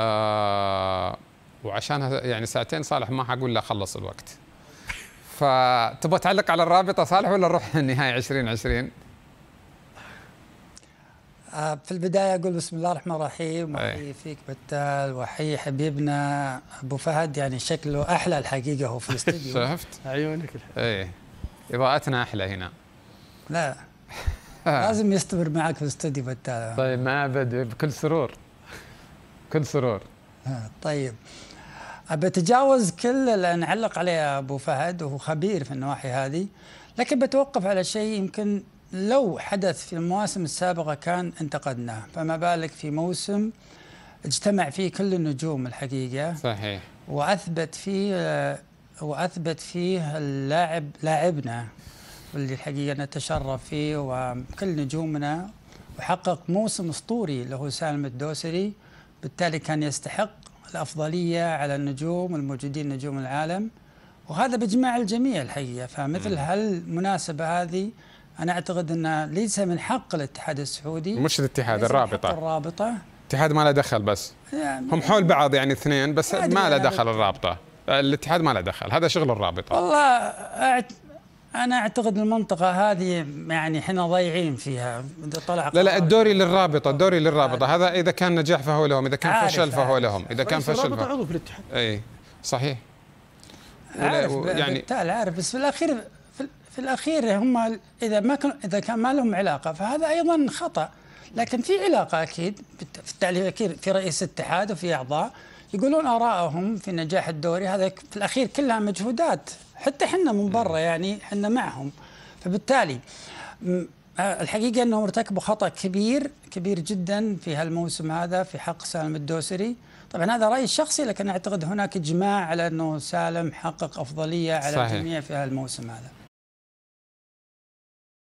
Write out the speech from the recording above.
آه، وعشان يعني ساعتين صالح ما حقول له خلص الوقت فتبغى تعلق على الرابطه صالح ولا نروح النهايه 2020 آه، في البداية أقول بسم الله الرحمن الرحيم إيه. وأحيي فيك بتال وأحيي حبيبنا أبو فهد يعني شكله أحلى الحقيقة هو في الاستديو شفت عيونك إيه إضاءتنا أحلى هنا لا لازم يستمر معك في الاستديو بتال طيب ما أبد بكل سرور كل سرور آه، طيب بتجاوز كل اللي نعلق عليه ابو فهد وهو خبير في النواحي هذه لكن بتوقف على شيء يمكن لو حدث في المواسم السابقه كان انتقدناه فما بالك في موسم اجتمع فيه كل النجوم الحقيقه صحيح واثبت فيه آه، واثبت فيه اللاعب لاعبنا واللي الحقيقه نتشرف فيه وكل نجومنا وحقق موسم اسطوري اللي هو سالم الدوسري بالتالي كان يستحق الأفضلية على النجوم الموجودين نجوم العالم وهذا بإجماع الجميع الحقيقة فمثل هالمناسبة هذه أنا أعتقد أنها ليس من حق الاتحاد السعودي مش الاتحاد الرابطة الرابطة الاتحاد ما له دخل بس يعني هم حول بعض يعني اثنين بس ما له يعني. دخل الرابطه الاتحاد ما له دخل هذا شغل الرابطه والله انا اعتقد المنطقه هذه يعني احنا ضايعين فيها طلع لا لا الدوري للرابطه الدوري للرابطه هذا اذا كان نجاح فهو لهم اذا كان فشل فهو لهم اذا كان فشل فهو عضو في الاتحاد اي صحيح عارف يعني تعال عارف بس في الاخير في الاخير هم اذا ما كان اذا كان ما لهم علاقه فهذا ايضا خطا لكن في علاقه اكيد في التعليم اكيد في رئيس اتحاد وفي اعضاء يقولون آرائهم في نجاح الدوري هذا في الأخير كلها مجهودات حتى احنا من برا يعني احنا معهم فبالتالي آه، الحقيقة أنهم ارتكبوا خطأ كبير كبير جدا في هالموسم هذا في حق سالم الدوسري طبعا هذا رأيي الشخصي لكن أعتقد هناك إجماع على أنه سالم حقق أفضلية على الجميع في هالموسم هذا